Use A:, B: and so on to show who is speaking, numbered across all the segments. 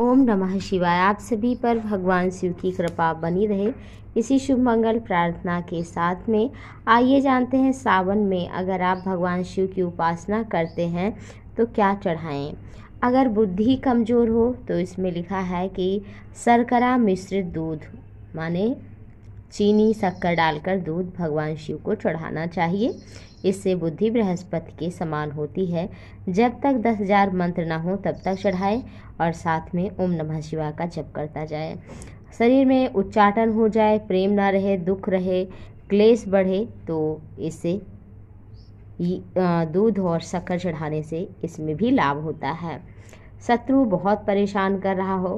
A: ओम नमः शिवाय आप सभी पर भगवान शिव की कृपा बनी रहे इसी शुभ मंगल प्रार्थना के साथ में आइए जानते हैं सावन में अगर आप भगवान शिव की उपासना करते हैं तो क्या चढ़ाएं अगर बुद्धि कमज़ोर हो तो इसमें लिखा है कि शर्करा मिश्रित दूध माने चीनी शक्कर डालकर दूध भगवान शिव को चढ़ाना चाहिए इससे बुद्धि बृहस्पति के समान होती है जब तक दस हजार मंत्र ना हो तब तक चढ़ाए और साथ में ओम नमः शिवा का जप करता जाए शरीर में उच्चाटन हो जाए प्रेम ना रहे दुख रहे क्लेश बढ़े तो इससे दूध और शक्कर चढ़ाने से इसमें भी लाभ होता है शत्रु बहुत परेशान कर रहा हो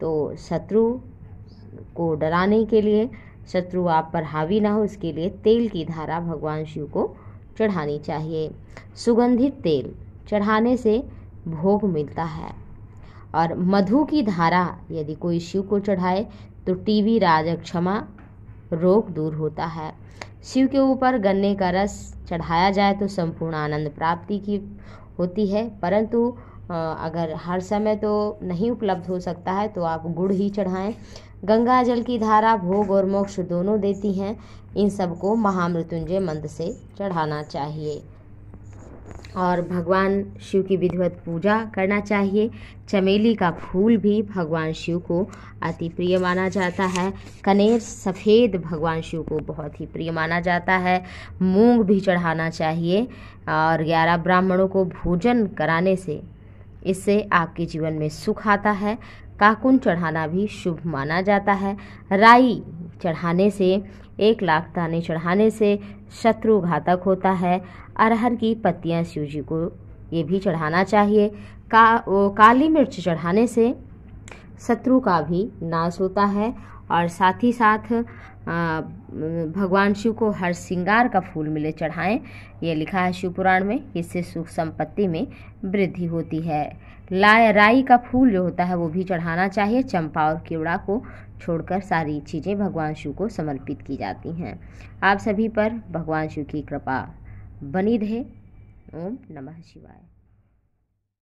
A: तो शत्रु को डराने के लिए शत्रु आप पर हावी ना हो इसके लिए तेल की धारा भगवान शिव को चढ़ानी चाहिए सुगंधित तेल चढ़ाने से भोग मिलता है और मधु की धारा यदि कोई शिव को चढ़ाए तो राज राजक्षमा रोग दूर होता है शिव के ऊपर गन्ने का रस चढ़ाया जाए तो संपूर्ण आनंद प्राप्ति की होती है परंतु अगर हर समय तो नहीं उपलब्ध हो सकता है तो आप गुड़ ही चढ़ाएं गंगा जल की धारा भोग और मोक्ष दोनों देती हैं इन सबको महामृत्युंजय मंत्र से चढ़ाना चाहिए और भगवान शिव की विधिवत पूजा करना चाहिए चमेली का फूल भी भगवान शिव को अति प्रिय माना जाता है कनेर सफ़ेद भगवान शिव को बहुत ही प्रिय माना जाता है मूंग भी चढ़ाना चाहिए और ग्यारह ब्राह्मणों को भोजन कराने से इससे आपके जीवन में सुख आता है काकुन चढ़ाना भी शुभ माना जाता है राई चढ़ाने से एक लाख दाने चढ़ाने से शत्रु घातक होता है अरहर की पत्तियां शिव जी को ये भी चढ़ाना चाहिए का ओ, काली मिर्च चढ़ाने से शत्रु का भी नाश होता है और साथ ही साथ भगवान शिव को हर श्रृंगार का फूल मिले चढ़ाएं यह लिखा है शिव पुराण में इससे सुख संपत्ति में वृद्धि होती है लाय राई का फूल जो होता है वो भी चढ़ाना चाहिए चंपा और केवड़ा को छोड़कर सारी चीज़ें भगवान शिव को समर्पित की जाती हैं आप सभी पर भगवान शिव की कृपा बनी रहे ओम नमः शिवाय